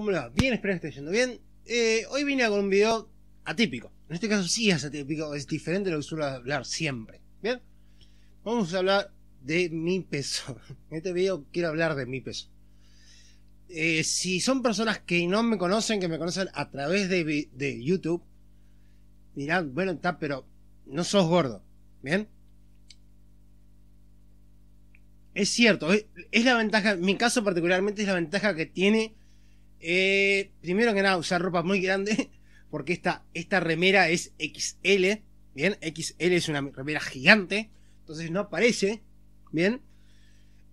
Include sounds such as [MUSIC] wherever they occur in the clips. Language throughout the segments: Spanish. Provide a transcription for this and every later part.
¿Cómo va? Bien, espero que esté yendo bien. Eh, hoy vine con un video atípico. En este caso sí es atípico, es diferente de lo que suelo hablar siempre. Bien, vamos a hablar de mi peso. [LAUGHS] En este video quiero hablar de mi peso. Eh, si son personas que no me conocen, que me conocen a través de, YouTube, dirán, bueno, está, pero no sos gordo. Bien. Es cierto, es, la ventaja, en mi caso particularmente es la ventaja que tiene eh, primero que nada, usar ropa muy grande, [LAUGHS] porque esta, esta remera es XL. Bien, XL es una remera gigante, entonces no aparece. Bien.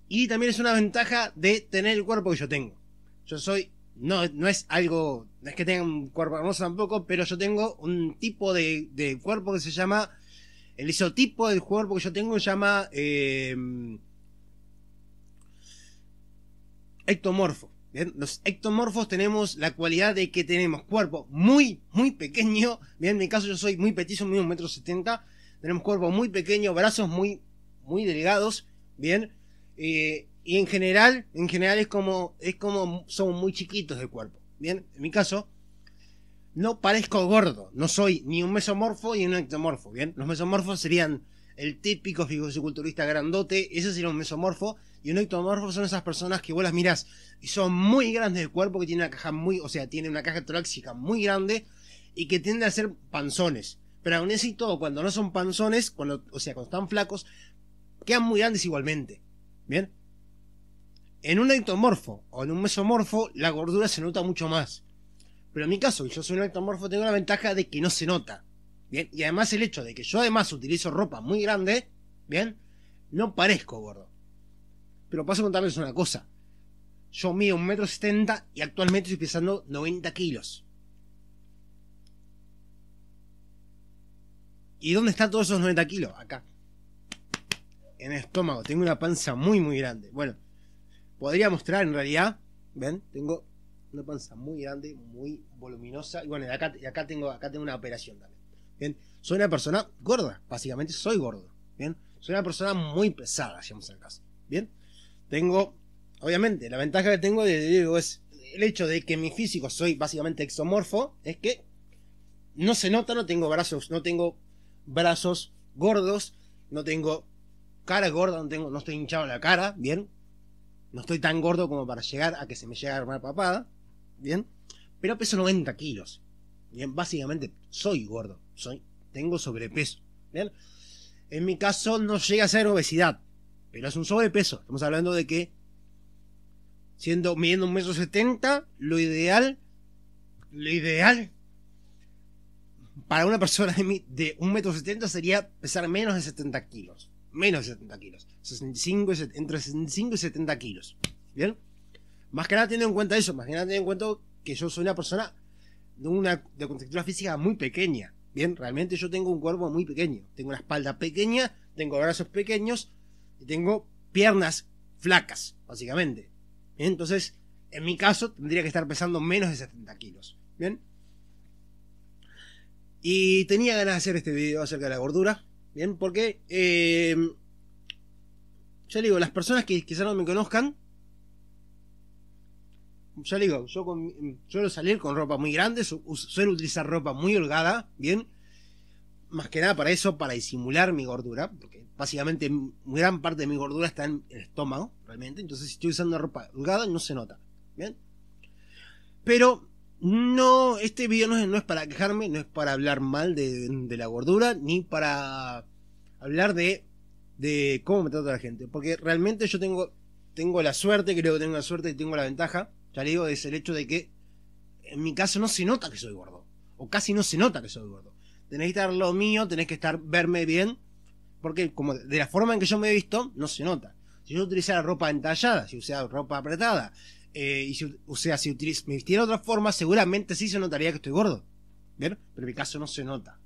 Y también es una ventaja de tener el cuerpo que yo tengo. Yo soy, no, no es algo, no es que tenga un cuerpo hermoso tampoco, pero yo tengo un tipo de, cuerpo que se llama, el isotipo del cuerpo que yo tengo se llama eh, ectomorfo. Los ectomorfos tenemos la cualidad de que tenemos cuerpo muy, muy pequeño. Bien, en mi caso yo soy muy petizo, mido un metro setenta. Tenemos cuerpo muy pequeño, brazos muy, muy delgados. Bien. Eh, y en general, en general es como, es como somos muy chiquitos de cuerpo. Bien, en mi caso, no parezco gordo. No soy ni un mesomorfo ni un ectomorfo. Bien, los mesomorfos serían el típico fisiculturista grandote. Ese sería un mesomorfo. Y un ectomorfo son esas personas que vos las mirás y son muy grandes de cuerpo, que tienen una caja muy, o sea, tiene una caja torácica muy grande y que tienden a ser panzones. Pero aún así todo, cuando no son panzones, cuando, o sea, cuando están flacos, quedan muy grandes igualmente. ¿Bien? En un ectomorfo o en un mesomorfo, la gordura se nota mucho más. Pero en mi caso, yo soy un ectomorfo, tengo la ventaja de que no se nota. Bien, y además el hecho de que yo además utilizo ropa muy grande, bien, no parezco gordo. Pero paso a contarles una cosa. Yo mido un metro setenta y actualmente estoy pesando 90 kilos. ¿Y dónde están todos esos 90 kilos? Acá. En el estómago. Tengo una panza muy, muy grande. Bueno, podría mostrar en realidad. ¿Ven? Tengo una panza muy grande, muy voluminosa. Y bueno, acá, tengo, acá tengo una operación también. ¿Bien? Soy una persona gorda. Básicamente soy gordo. ¿Bien? Soy una persona muy pesada, si vamos al caso. ¿Bien? tengo, obviamente, la ventaja que tengo de, es el hecho de que mi físico soy básicamente exomorfo, es que no se nota, no tengo brazos, no tengo brazos gordos, no tengo cara gorda, no, tengo, no estoy hinchado en la cara, bien. No estoy tan gordo como para llegar a que se me llegue a armar papada, bien. Pero peso 90 kilos, bien. Básicamente soy gordo, soy, tengo sobrepeso, bien. En mi caso no llega a ser obesidad, pero es un sobrepeso. Estamos hablando de que, siendo midiendo un metro setenta, lo ideal, lo ideal para una persona de, un metro setenta sería pesar menos de 70 kilos. Menos de 70 kilos. 65 entre 65 y 70 kilos. ¿Bien? Más que nada teniendo en cuenta eso, más que nada teniendo en cuenta que yo soy una persona de una de contextura física muy pequeña. Bien, realmente yo tengo un cuerpo muy pequeño. Tengo una espalda pequeña, tengo brazos pequeños, y tengo piernas flacas, básicamente. Entonces, en mi caso, tendría que estar pesando menos de 70 kilos. ¿Bien? Y tenía ganas de hacer este video acerca de la gordura. ¿Bien? Porque, eh, ya digo, las personas que quizás no me conozcan, ya digo, yo suelo salir con ropa muy grande, suelo utilizar ropa muy holgada, ¿bien? Más que nada para eso, para disimular mi gordura, básicamente gran parte de mi gordura está en el estómago, realmente. Entonces, si estoy usando ropa holgada, no se nota. ¿Bien? Pero no, este video no es, no es para quejarme, no es para hablar mal de, la gordura, ni para hablar de, cómo me trata la gente. Porque realmente yo tengo, tengo la suerte, creo que tengo la suerte y tengo la ventaja, ya le digo, es el hecho de que en mi caso no se nota que soy gordo. O casi no se nota que soy gordo. Tenés que estar lo mío, tenés que estar verme bien porque como de la forma en que yo me he visto, no se nota. Si yo utilizara ropa entallada, si usara ropa apretada, eh, y si, o sea, si me vistiera de otra forma, seguramente sí se notaría que estoy gordo. ¿Bien? Pero en mi caso no se nota.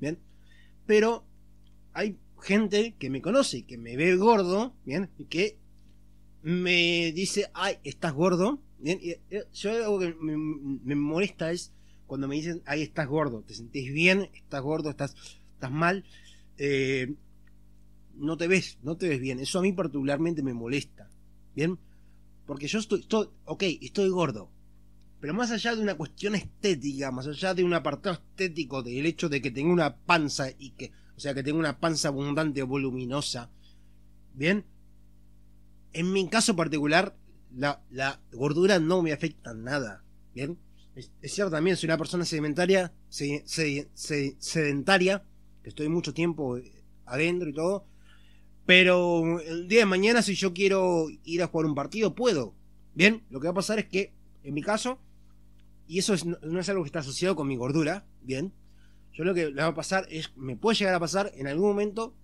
¿Bien? Pero hay gente que me conoce que me ve gordo, ¿bien? Y que me dice, ay, estás gordo. ¿Bien? Y eh, yo algo que me, molesta es cuando me dicen, ay, estás gordo, te sentís bien, estás gordo, estás, estás mal. Eh, no te ves, no te ves bien. Eso a mí particularmente me molesta. ¿Bien? Porque yo estoy, estoy, ok, estoy gordo. Pero más allá de una cuestión estética, más allá de un apartado estético del hecho de que tengo una panza y que, o sea, que tengo una panza abundante o voluminosa, ¿bien? En mi caso particular, la, gordura no me afecta nada, ¿bien? Es, cierto también, soy una persona sedimentaria, sedentaria, que estoy mucho tiempo adentro y todo, pero el día de mañana, si yo quiero ir a jugar un partido, puedo. Bien, lo que va a pasar es que, en mi caso, y eso no es algo que está asociado con mi gordura, bien, yo lo que le va a pasar es, me puede llegar a pasar en algún momento,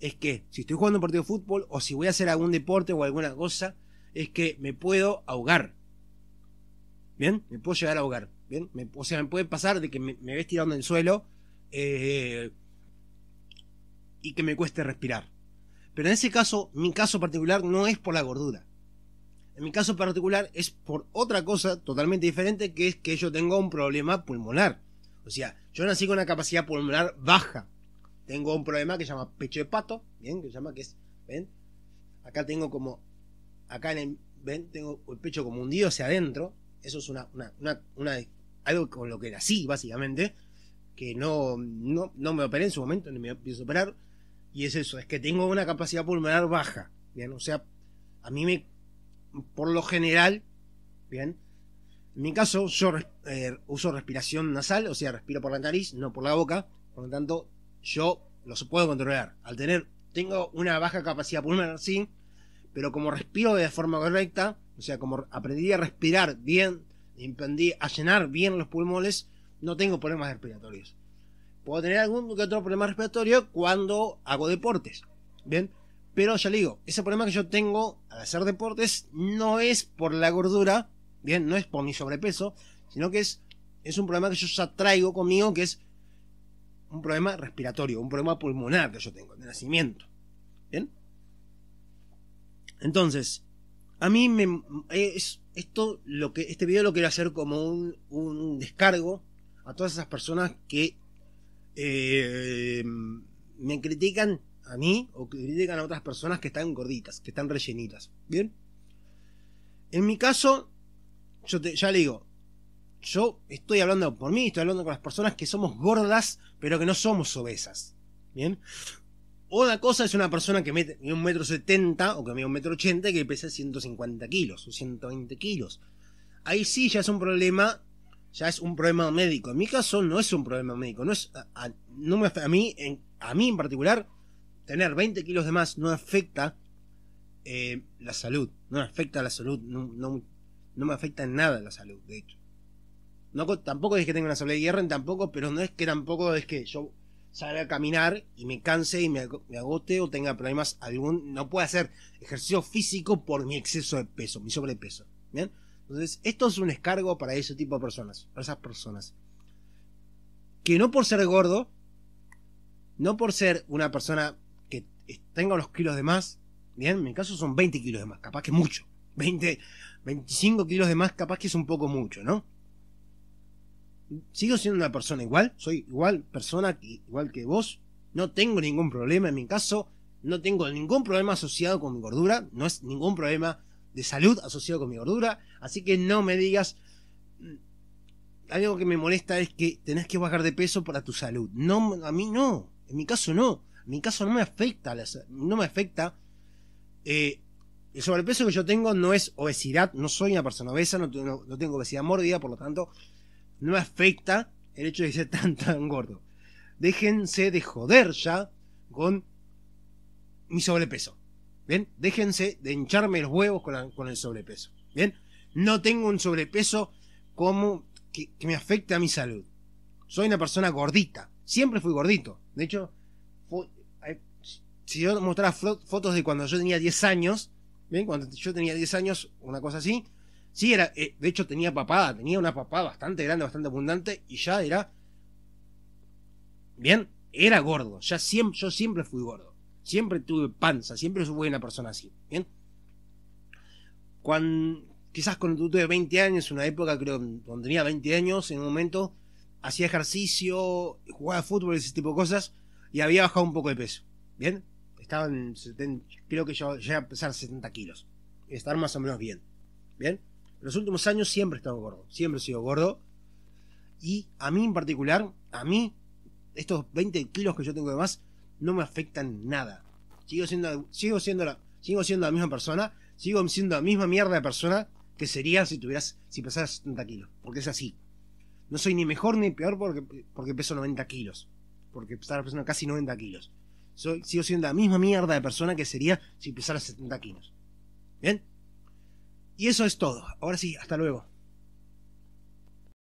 es que si estoy jugando un partido de fútbol o si voy a hacer algún deporte o alguna cosa, es que me puedo ahogar. Bien, me puedo llegar a ahogar. Bien, o sea, me puede pasar de que me, me ves tirando en el suelo eh, y que me cueste respirar. Pero en ese caso, mi caso particular no es por la gordura. En mi caso particular es por otra cosa totalmente diferente que es que yo tengo un problema pulmonar. O sea, yo nací con una capacidad pulmonar baja. Tengo un problema que se llama pecho de pato, ¿bien? Que llama que es, ¿ven? Acá tengo como, acá en el, ¿ven? Tengo el pecho como hundido hacia adentro. Eso es una, una, una, algo con lo que nací, básicamente. Que no, no, no me operé en su momento, ni me pienso operar y es eso, es que tengo una capacidad pulmonar baja. Bien, o sea, a mí me, por lo general, bien, en mi caso yo eh, uso respiración nasal, o sea, respiro por la nariz, no por la boca. Por lo tanto, yo los puedo controlar. Al tener, tengo una baja capacidad pulmonar, sí, pero como respiro de forma correcta, o sea, como aprendí a respirar bien, aprendí a llenar bien los pulmones, no tengo problemas respiratorios. Puedo tener algún que otro problema respiratorio cuando hago deportes. Bien, pero ya le digo, ese problema que yo tengo al hacer deportes no es por la gordura, bien, no es por mi sobrepeso, sino que es, es un problema que yo ya traigo conmigo, que es un problema respiratorio, un problema pulmonar que yo tengo, de nacimiento. Bien. Entonces, a mí me eh, es esto lo que este video lo quiero hacer como un, un descargo a todas esas personas que eh, me critican a mí o critican a otras personas que están gorditas, que están rellenitas. ¿Bien? En mi caso, yo te, ya le digo, yo estoy hablando por mí, estoy hablando con las personas que somos gordas, pero que no somos obesas. ¿Bien? Otra cosa es una persona que mide un metro setenta o que mide un metro ochenta y que pesa 150 kilos o 120 kilos. Ahí sí ya es un problema ya es un problema médico. En mi caso no es un problema médico. No es, a, no me, a, mí, en, a mí en particular, tener 20 kilos de más no afecta eh, la salud. No afecta la salud. No, no, me afecta en nada la salud, de hecho. tampoco es que tenga una salud de hierro, tampoco, pero no es que tampoco es que yo salga a caminar y me canse y me, me agote o tenga problemas algún. No puedo hacer ejercicio físico por mi exceso de peso, mi sobrepeso. ¿Bien? Entonces, esto es un descargo para ese tipo de personas, para esas personas. Que no por ser gordo, no por ser una persona que tenga unos kilos de más, bien, en mi caso son 20 kilos de más, capaz que mucho. 20, 25 kilos de más, capaz que es un poco mucho, ¿no? Sigo siendo una persona igual, soy igual persona, que, igual que vos, no tengo ningún problema en mi caso, no tengo ningún problema asociado con mi gordura, no es ningún problema de salud asociado con mi gordura. Así que no me digas. Mm, algo que me molesta es que tenés que bajar de peso para tu salud. No, a mí no. En mi caso no. En mi caso no me afecta. No me afecta. Eh, el sobrepeso que yo tengo no es obesidad. No soy una persona obesa. No, tengo obesidad mordida, Por lo tanto, no me afecta el hecho de ser [LAUGHS] tan, tan gordo. Déjense de joder ya con mi sobrepeso. Bien, déjense de hincharme los huevos con, el sobrepeso. Bien, no tengo un sobrepeso como que, me afecte a mi salud. Soy una persona gordita. Siempre fui gordito. De hecho, eh, si yo mostrara fotos de cuando yo tenía 10 años, ¿bien? cuando yo tenía 10 años, una cosa así, sí era, eh, de hecho tenía papada, tenía una papada bastante grande, bastante abundante, y ya era, bien, era gordo, ya yo siempre fui gordo. Siempre tuve panza, siempre fui una persona así. ¿bien? Cuando, quizás cuando tuve 20 años, una época creo, cuando tenía 20 años, en un momento hacía ejercicio, jugaba fútbol, ese tipo de cosas, y había bajado un poco de peso. ¿Bien? Estaba en creo que yo llegué a pesar 70 kilos. Estar más o menos bien. ¿Bien? Los últimos años siempre he estado gordo, siempre he sido gordo. Y a mí en particular, a mí, estos 20 kilos que yo tengo de más, no me afectan nada. Sigo siendo, sigo siendo, la, sigo siendo la misma persona, sigo siendo la misma mierda de persona que sería si tuvieras, si pesaras 70 kilos, porque es así. No soy ni mejor ni peor porque, porque peso 90 kilos, porque pesara persona casi 90 kilos. Soy, sigo siendo la misma mierda de persona que sería si pesara 70 kilos. ¿Bien? Y eso es todo. Ahora sí, hasta luego.